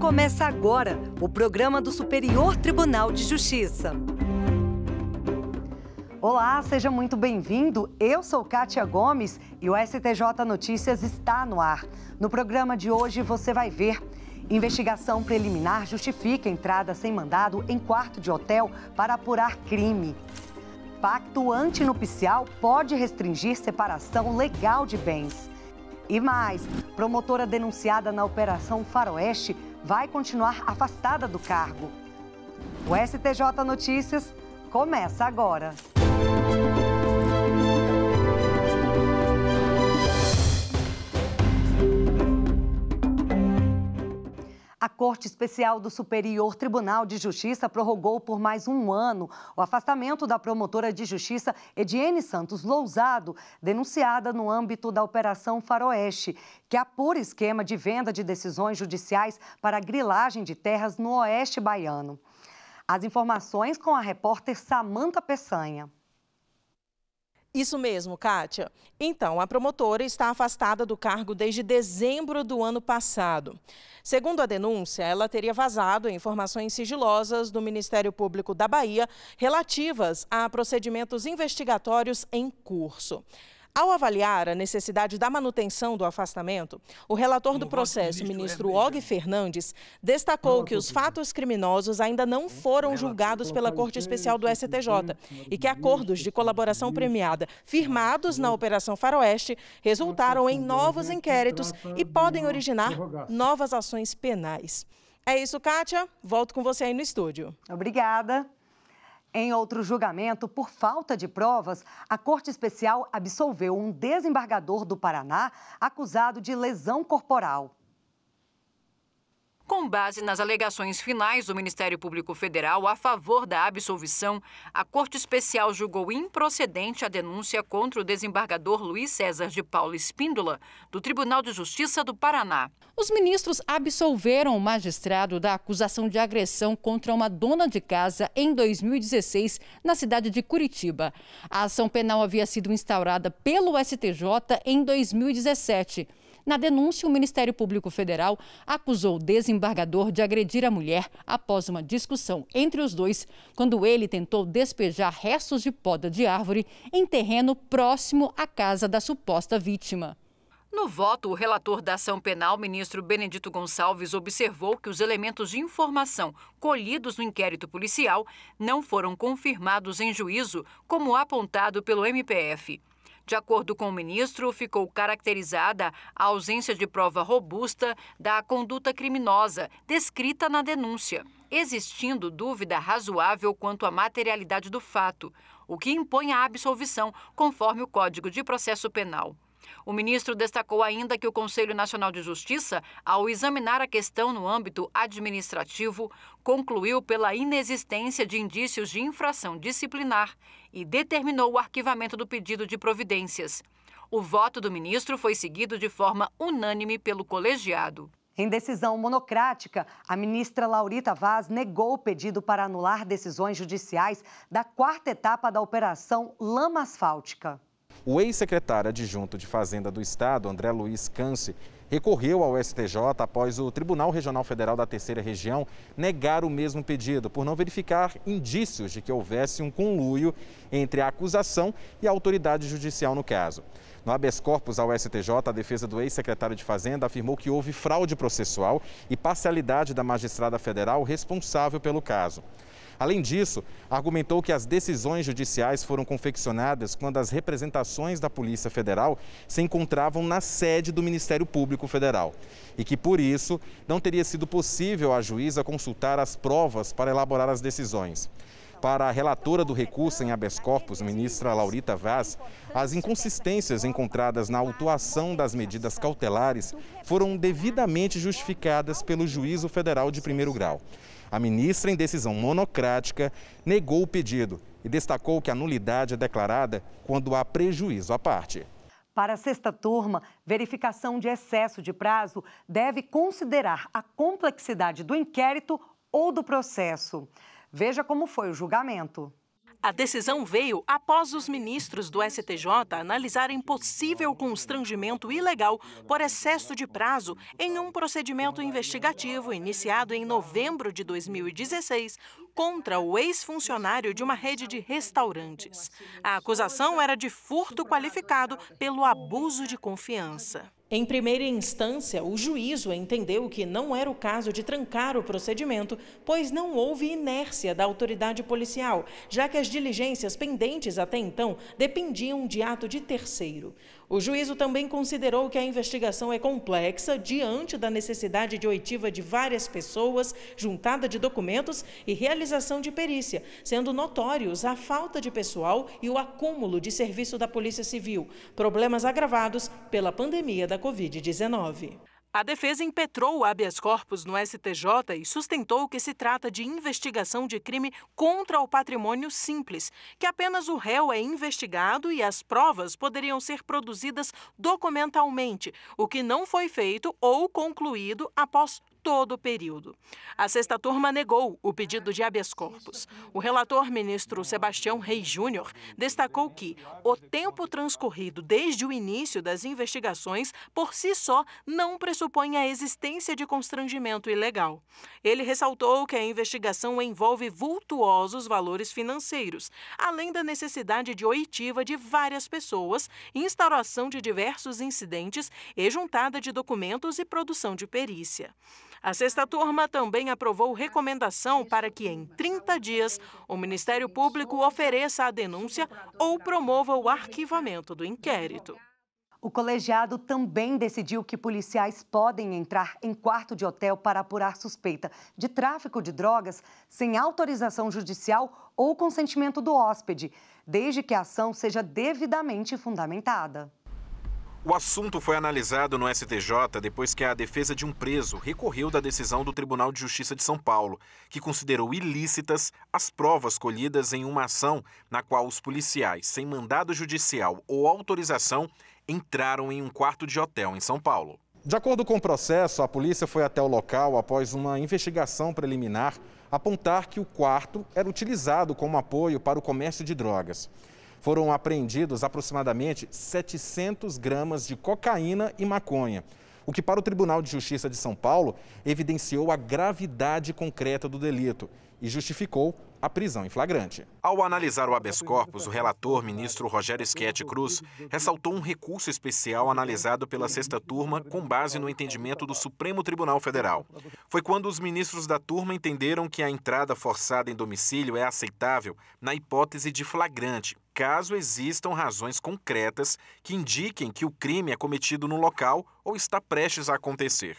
Começa agora o programa do Superior Tribunal de Justiça. Olá, seja muito bem-vindo. Eu sou Kátia Gomes e o STJ Notícias está no ar. No programa de hoje você vai ver. Investigação preliminar justifica entrada sem mandado em quarto de hotel para apurar crime. Pacto antinupcial pode restringir separação legal de bens. E mais, promotora denunciada na Operação Faroeste vai continuar afastada do cargo. O STJ Notícias começa agora. Corte Especial do Superior Tribunal de Justiça prorrogou por mais um ano o afastamento da promotora de justiça Ediene Santos Lousado, denunciada no âmbito da Operação Faroeste, que apura é esquema de venda de decisões judiciais para grilagem de terras no Oeste Baiano. As informações com a repórter Samanta Peçanha. Isso mesmo, Kátia. Então, a promotora está afastada do cargo desde dezembro do ano passado. Segundo a denúncia, ela teria vazado informações sigilosas do Ministério Público da Bahia relativas a procedimentos investigatórios em curso. Ao avaliar a necessidade da manutenção do afastamento, o relator do processo, ministro Og Fernandes, destacou que os fatos criminosos ainda não foram julgados pela Corte Especial do STJ e que acordos de colaboração premiada firmados na Operação Faroeste resultaram em novos inquéritos e podem originar novas ações penais. É isso, Kátia. Volto com você aí no estúdio. Obrigada. Em outro julgamento, por falta de provas, a Corte Especial absolveu um desembargador do Paraná acusado de lesão corporal. Com base nas alegações finais do Ministério Público Federal a favor da absolvição, a Corte Especial julgou improcedente a denúncia contra o desembargador Luiz César de Paula Espíndola, do Tribunal de Justiça do Paraná. Os ministros absolveram o magistrado da acusação de agressão contra uma dona de casa em 2016, na cidade de Curitiba. A ação penal havia sido instaurada pelo STJ em 2017. Na denúncia, o Ministério Público Federal acusou o desembargador de agredir a mulher após uma discussão entre os dois, quando ele tentou despejar restos de poda de árvore em terreno próximo à casa da suposta vítima. No voto, o relator da ação penal, ministro Benedito Gonçalves, observou que os elementos de informação colhidos no inquérito policial não foram confirmados em juízo, como apontado pelo MPF. De acordo com o ministro, ficou caracterizada a ausência de prova robusta da conduta criminosa descrita na denúncia, existindo dúvida razoável quanto à materialidade do fato, o que impõe a absolvição, conforme o Código de Processo Penal. O ministro destacou ainda que o Conselho Nacional de Justiça, ao examinar a questão no âmbito administrativo, concluiu pela inexistência de indícios de infração disciplinar e determinou o arquivamento do pedido de providências. O voto do ministro foi seguido de forma unânime pelo colegiado. Em decisão monocrática, a ministra Laurita Vaz negou o pedido para anular decisões judiciais da quarta etapa da Operação Lama Asfáltica. O ex-secretário adjunto de Fazenda do Estado, André Luiz Canse, recorreu ao STJ após o Tribunal Regional Federal da Terceira Região negar o mesmo pedido por não verificar indícios de que houvesse um conluio entre a acusação e a autoridade judicial no caso. No habeas corpus ao STJ, a defesa do ex-secretário de Fazenda afirmou que houve fraude processual e parcialidade da magistrada federal responsável pelo caso. Além disso, argumentou que as decisões judiciais foram confeccionadas quando as representações da Polícia Federal se encontravam na sede do Ministério Público Federal e que, por isso, não teria sido possível a juíza consultar as provas para elaborar as decisões para a relatora do recurso em habeas corpus, ministra Laurita Vaz, as inconsistências encontradas na autuação das medidas cautelares foram devidamente justificadas pelo juízo federal de primeiro grau. A ministra, em decisão monocrática, negou o pedido e destacou que a nulidade é declarada quando há prejuízo à parte. Para a sexta turma, verificação de excesso de prazo deve considerar a complexidade do inquérito ou do processo. Veja como foi o julgamento. A decisão veio após os ministros do STJ analisarem possível constrangimento ilegal por excesso de prazo em um procedimento investigativo iniciado em novembro de 2016 contra o ex-funcionário de uma rede de restaurantes. A acusação era de furto qualificado pelo abuso de confiança. Em primeira instância, o juízo entendeu que não era o caso de trancar o procedimento, pois não houve inércia da autoridade policial, já que as diligências pendentes até então dependiam de ato de terceiro. O juízo também considerou que a investigação é complexa diante da necessidade de oitiva de várias pessoas, juntada de documentos e realização de perícia, sendo notórios a falta de pessoal e o acúmulo de serviço da Polícia Civil, problemas agravados pela pandemia da Covid-19. A defesa impetrou o habeas corpus no STJ e sustentou que se trata de investigação de crime contra o patrimônio simples, que apenas o réu é investigado e as provas poderiam ser produzidas documentalmente, o que não foi feito ou concluído após todo o período. A sexta turma negou o pedido de habeas corpus. O relator ministro Sebastião Rei Júnior destacou que o tempo transcorrido desde o início das investigações por si só não pressupõe a existência de constrangimento ilegal. Ele ressaltou que a investigação envolve vultuosos valores financeiros, além da necessidade de oitiva de várias pessoas, instauração de diversos incidentes e juntada de documentos e produção de perícia. A sexta turma também aprovou recomendação para que, em 30 dias, o Ministério Público ofereça a denúncia ou promova o arquivamento do inquérito. O colegiado também decidiu que policiais podem entrar em quarto de hotel para apurar suspeita de tráfico de drogas sem autorização judicial ou consentimento do hóspede, desde que a ação seja devidamente fundamentada. O assunto foi analisado no STJ depois que a defesa de um preso recorreu da decisão do Tribunal de Justiça de São Paulo, que considerou ilícitas as provas colhidas em uma ação na qual os policiais, sem mandado judicial ou autorização, entraram em um quarto de hotel em São Paulo. De acordo com o processo, a polícia foi até o local após uma investigação preliminar apontar que o quarto era utilizado como apoio para o comércio de drogas. Foram apreendidos aproximadamente 700 gramas de cocaína e maconha o que para o Tribunal de Justiça de São Paulo evidenciou a gravidade concreta do delito e justificou a prisão em flagrante. Ao analisar o habeas corpus, o relator, ministro Rogério Schietti Cruz, ressaltou um recurso especial analisado pela sexta turma com base no entendimento do Supremo Tribunal Federal. Foi quando os ministros da turma entenderam que a entrada forçada em domicílio é aceitável na hipótese de flagrante, caso existam razões concretas que indiquem que o crime é cometido no local ou está prestes a acontecer.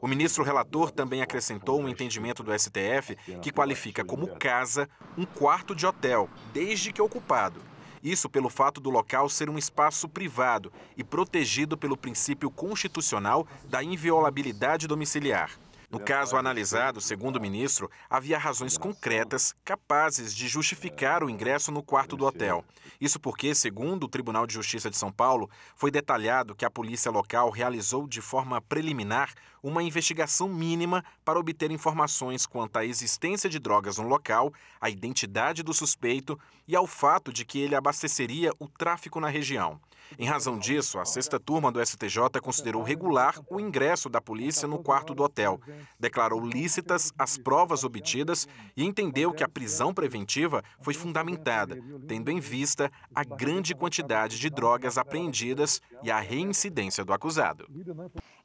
O ministro relator também acrescentou um entendimento do STF que qualifica como casa um quarto de hotel, desde que ocupado. Isso pelo fato do local ser um espaço privado e protegido pelo princípio constitucional da inviolabilidade domiciliar. No caso analisado, segundo o ministro, havia razões concretas capazes de justificar o ingresso no quarto do hotel. Isso porque, segundo o Tribunal de Justiça de São Paulo, foi detalhado que a polícia local realizou de forma preliminar uma investigação mínima para obter informações quanto à existência de drogas no local, à identidade do suspeito e ao fato de que ele abasteceria o tráfico na região. Em razão disso, a sexta turma do STJ considerou regular o ingresso da polícia no quarto do hotel, declarou lícitas as provas obtidas e entendeu que a prisão preventiva foi fundamentada, tendo em vista a grande quantidade de drogas apreendidas e a reincidência do acusado.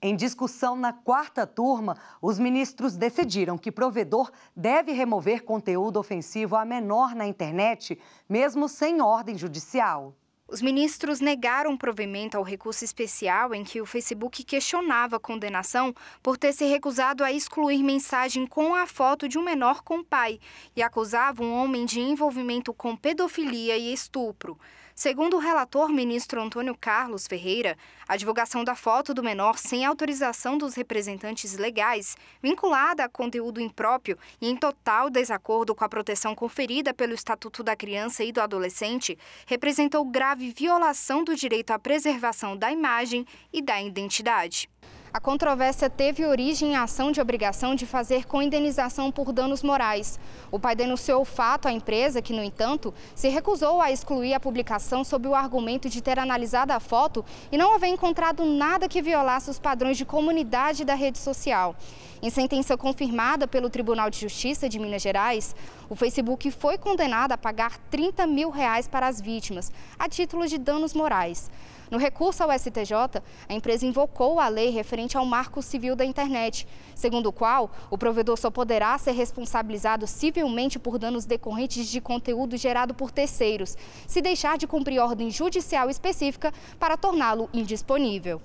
Em discussão na quarta turma, os ministros decidiram que provedor deve remover conteúdo ofensivo a menor na internet, mesmo sem ordem judicial. Os ministros negaram provimento ao recurso especial em que o Facebook questionava a condenação por ter se recusado a excluir mensagem com a foto de um menor com pai e acusava um homem de envolvimento com pedofilia e estupro. Segundo o relator ministro Antônio Carlos Ferreira, a divulgação da foto do menor sem autorização dos representantes legais, vinculada a conteúdo impróprio e em total desacordo com a proteção conferida pelo Estatuto da Criança e do Adolescente, representou grave violação do direito à preservação da imagem e da identidade. A controvérsia teve origem em ação de obrigação de fazer com indenização por danos morais. O pai denunciou o fato à empresa, que, no entanto, se recusou a excluir a publicação sob o argumento de ter analisado a foto e não haver encontrado nada que violasse os padrões de comunidade da rede social. Em sentença confirmada pelo Tribunal de Justiça de Minas Gerais, o Facebook foi condenado a pagar 30 mil reais para as vítimas, a título de danos morais. No recurso ao STJ, a empresa invocou a lei referente ao Marco Civil da Internet, segundo o qual o provedor só poderá ser responsabilizado civilmente por danos decorrentes de conteúdo gerado por terceiros, se deixar de cumprir ordem judicial específica para torná-lo indisponível.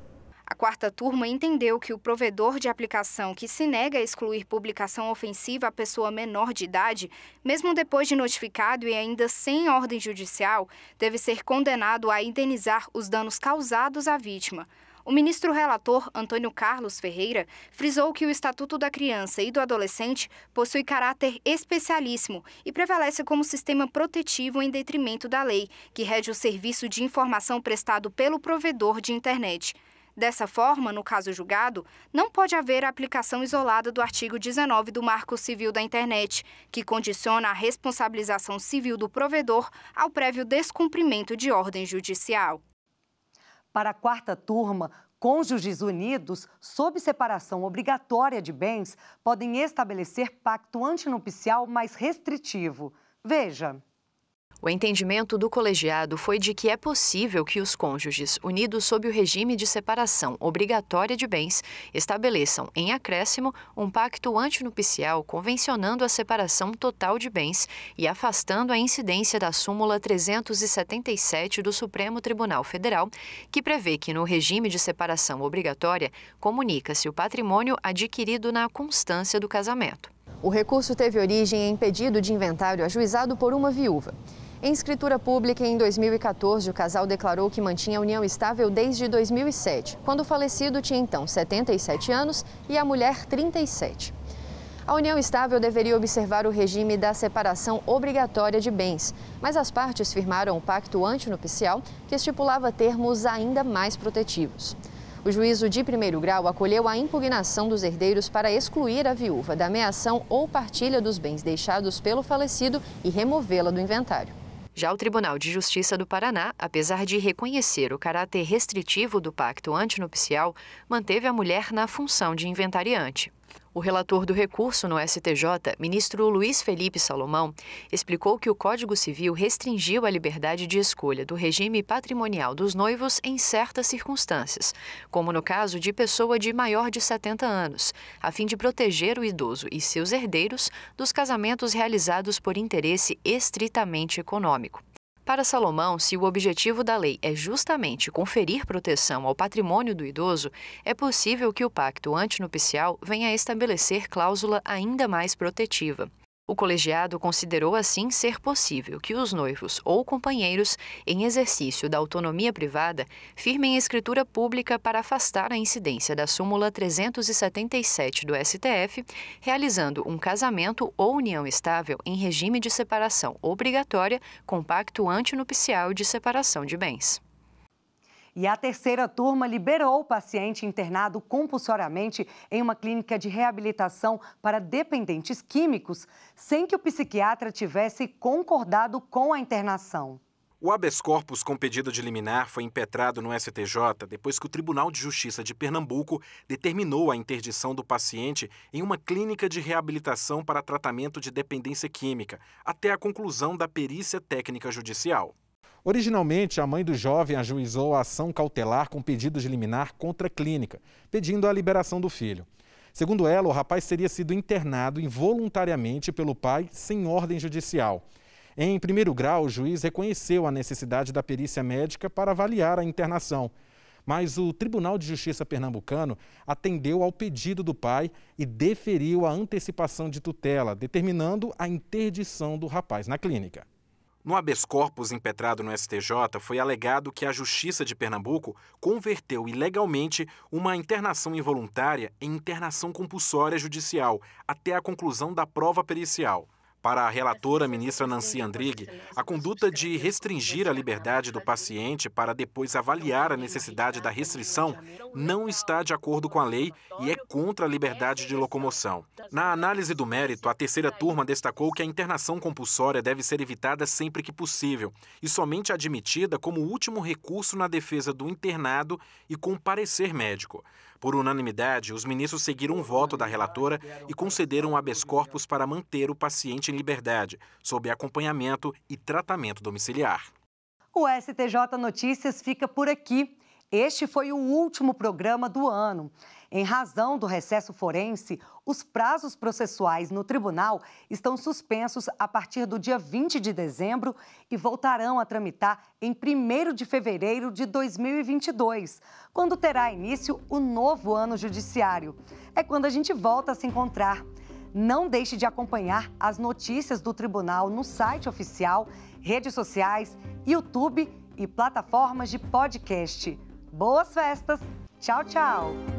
A quarta turma entendeu que o provedor de aplicação que se nega a excluir publicação ofensiva à pessoa menor de idade, mesmo depois de notificado e ainda sem ordem judicial, deve ser condenado a indenizar os danos causados à vítima. O ministro relator, Antônio Carlos Ferreira, frisou que o Estatuto da Criança e do Adolescente possui caráter especialíssimo e prevalece como sistema protetivo em detrimento da lei, que rege o serviço de informação prestado pelo provedor de internet. Dessa forma, no caso julgado, não pode haver a aplicação isolada do artigo 19 do Marco Civil da Internet, que condiciona a responsabilização civil do provedor ao prévio descumprimento de ordem judicial. Para a quarta turma, Cônjuges unidos, sob separação obrigatória de bens, podem estabelecer pacto antinupcial mais restritivo. Veja. O entendimento do colegiado foi de que é possível que os cônjuges, unidos sob o regime de separação obrigatória de bens, estabeleçam, em acréscimo, um pacto antinupcial convencionando a separação total de bens e afastando a incidência da súmula 377 do Supremo Tribunal Federal, que prevê que no regime de separação obrigatória comunica-se o patrimônio adquirido na constância do casamento. O recurso teve origem em pedido de inventário ajuizado por uma viúva. Em escritura pública, em 2014, o casal declarou que mantinha a união estável desde 2007, quando o falecido tinha então 77 anos e a mulher 37. A união estável deveria observar o regime da separação obrigatória de bens, mas as partes firmaram o pacto antinupcial, que estipulava termos ainda mais protetivos. O juízo de primeiro grau acolheu a impugnação dos herdeiros para excluir a viúva da ameação ou partilha dos bens deixados pelo falecido e removê-la do inventário. Já o Tribunal de Justiça do Paraná, apesar de reconhecer o caráter restritivo do pacto antinupcial, manteve a mulher na função de inventariante. O relator do recurso no STJ, ministro Luiz Felipe Salomão, explicou que o Código Civil restringiu a liberdade de escolha do regime patrimonial dos noivos em certas circunstâncias, como no caso de pessoa de maior de 70 anos, a fim de proteger o idoso e seus herdeiros dos casamentos realizados por interesse estritamente econômico. Para Salomão, se o objetivo da lei é justamente conferir proteção ao patrimônio do idoso, é possível que o pacto antinupcial venha a estabelecer cláusula ainda mais protetiva. O colegiado considerou assim ser possível que os noivos ou companheiros, em exercício da autonomia privada, firmem escritura pública para afastar a incidência da súmula 377 do STF, realizando um casamento ou união estável em regime de separação obrigatória com pacto antinupcial de separação de bens. E a terceira turma liberou o paciente internado compulsoriamente em uma clínica de reabilitação para dependentes químicos, sem que o psiquiatra tivesse concordado com a internação. O habeas corpus com pedido de liminar foi impetrado no STJ depois que o Tribunal de Justiça de Pernambuco determinou a interdição do paciente em uma clínica de reabilitação para tratamento de dependência química, até a conclusão da perícia técnica judicial. Originalmente, a mãe do jovem ajuizou a ação cautelar com pedido de liminar contra a clínica, pedindo a liberação do filho. Segundo ela, o rapaz teria sido internado involuntariamente pelo pai sem ordem judicial. Em primeiro grau, o juiz reconheceu a necessidade da perícia médica para avaliar a internação. Mas o Tribunal de Justiça Pernambucano atendeu ao pedido do pai e deferiu a antecipação de tutela, determinando a interdição do rapaz na clínica. No habeas corpus impetrado no STJ, foi alegado que a Justiça de Pernambuco converteu ilegalmente uma internação involuntária em internação compulsória judicial até a conclusão da prova pericial. Para a relatora, ministra Nancy Andrighi, a conduta de restringir a liberdade do paciente para depois avaliar a necessidade da restrição não está de acordo com a lei e é contra a liberdade de locomoção. Na análise do mérito, a terceira turma destacou que a internação compulsória deve ser evitada sempre que possível e somente admitida como último recurso na defesa do internado e com parecer médico. Por unanimidade, os ministros seguiram o voto da relatora e concederam habeas corpus para manter o paciente em liberdade, sob acompanhamento e tratamento domiciliar. O STJ Notícias fica por aqui. Este foi o último programa do ano. Em razão do recesso forense, os prazos processuais no tribunal estão suspensos a partir do dia 20 de dezembro e voltarão a tramitar em 1 de fevereiro de 2022, quando terá início o novo ano judiciário. É quando a gente volta a se encontrar. Não deixe de acompanhar as notícias do tribunal no site oficial, redes sociais, YouTube e plataformas de podcast. Boas festas! Tchau, tchau!